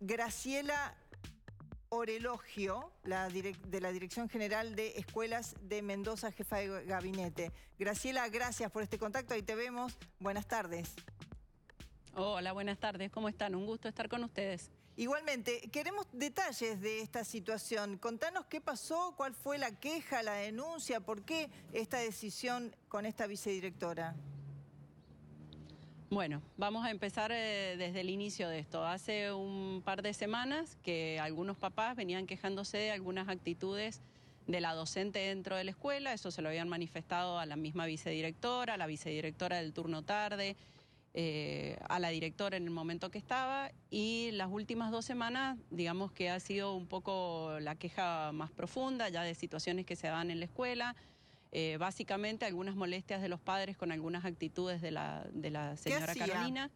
Graciela Orelogio, de la Dirección General de Escuelas de Mendoza, jefa de gabinete. Graciela, gracias por este contacto, ahí te vemos. Buenas tardes. Hola, buenas tardes, ¿cómo están? Un gusto estar con ustedes. Igualmente, queremos detalles de esta situación. Contanos qué pasó, cuál fue la queja, la denuncia, por qué esta decisión con esta vicedirectora. Bueno, vamos a empezar eh, desde el inicio de esto. Hace un par de semanas que algunos papás venían quejándose de algunas actitudes de la docente dentro de la escuela, eso se lo habían manifestado a la misma vicedirectora, a la vicedirectora del turno tarde, eh, a la directora en el momento que estaba y las últimas dos semanas, digamos que ha sido un poco la queja más profunda ya de situaciones que se dan en la escuela eh, básicamente algunas molestias de los padres con algunas actitudes de la, señora Carolina.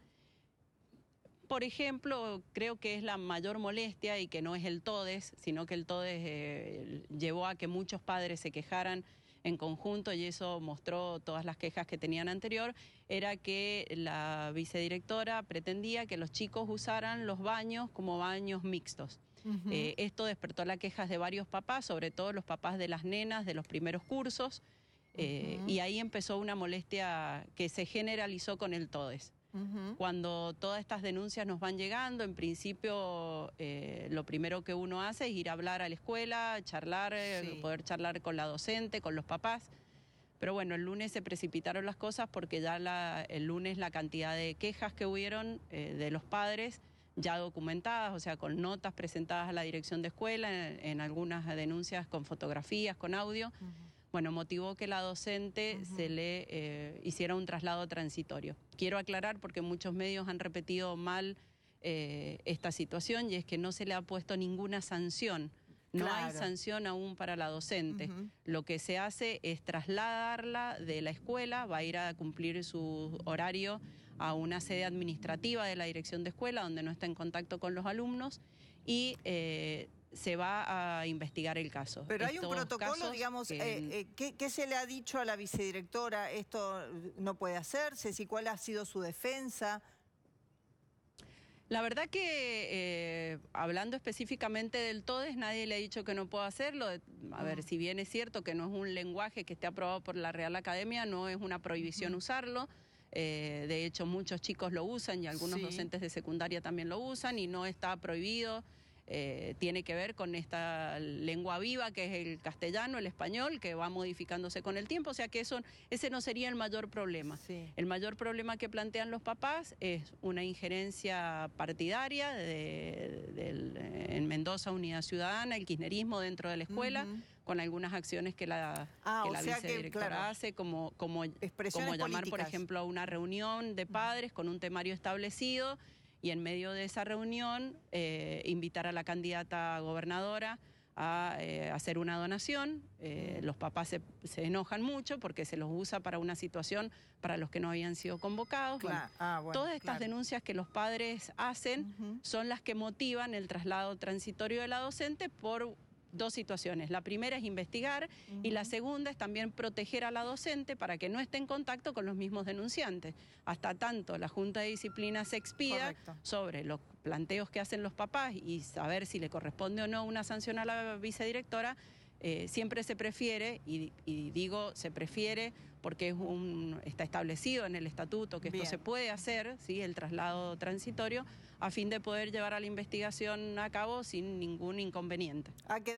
Por ejemplo, creo que es la mayor molestia y que no es el TODES, sino que el TODES eh, llevó a que muchos padres se quejaran en conjunto, y eso mostró todas las quejas que tenían anterior, era que la vicedirectora pretendía que los chicos usaran los baños como baños mixtos. Eh, esto despertó las quejas de varios papás, sobre todo los papás de las nenas de los primeros cursos, eh, y ahí empezó una molestia que se generalizó con el TODES cuando todas estas denuncias nos van llegando, en principio eh, lo primero que uno hace es ir a hablar a la escuela, charlar, eh, poder charlar con la docente, con los papás. Pero bueno, el lunes se precipitaron las cosas porque ya el lunes la cantidad de quejas que hubieron eh, de los padres ya documentadas, o sea, con notas presentadas a la dirección de escuela, en, algunas denuncias con fotografías, con audio bueno, motivó que la docente se le eh, hiciera un traslado transitorio. Quiero aclarar porque muchos medios han repetido mal eh, esta situación y es que no se le ha puesto ninguna sanción. No hay sanción aún para la docente. Lo que se hace es trasladarla de la escuela, va a ir a cumplir su horario a una sede administrativa de la dirección de escuela donde no está en contacto con los alumnos y eh, se va a investigar el caso. Pero hay un protocolo, digamos, eh, eh, ¿qué, se le ha dicho a la vicedirectora? Esto no puede hacerse, si cuál ha sido su defensa. La verdad que eh, hablando específicamente del TODES, nadie le ha dicho que no pueda hacerlo. A ver, si bien es cierto que no es un lenguaje que esté aprobado por la Real Academia, no es una prohibición usarlo. de hecho, muchos chicos lo usan y algunos docentes de secundaria también lo usan y no está prohibido. Eh, tiene que ver con esta lengua viva que es el castellano, el español, que va modificándose con el tiempo, o sea que eso, ese no sería el mayor problema. El mayor problema que plantean los papás es una injerencia partidaria de, eh, en Mendoza Unidad Ciudadana, el kirchnerismo dentro de la escuela, con algunas acciones que la, ah, vice-directora vicedirectora hace, como, como, llamar, por ejemplo, a una reunión de padres con un temario establecido y en medio de esa reunión eh, invitar a la candidata gobernadora a eh, hacer una donación. Eh, los papás se, enojan mucho porque se los usa para una situación para los que no habían sido convocados. Ah, todas estas denuncias que los padres hacen son las que motivan el traslado transitorio de la docente por dos situaciones. La primera es investigar y la segunda es también proteger a la docente para que no esté en contacto con los mismos denunciantes. Hasta tanto la Junta de Disciplina se expida sobre los planteos que hacen los papás y saber si le corresponde o no una sanción a la vicedirectora. Eh, siempre se prefiere, y, digo se prefiere porque es un, está establecido en el estatuto que esto se puede hacer, ¿sí? el traslado transitorio, a fin de poder llevar a la investigación a cabo sin ningún inconveniente.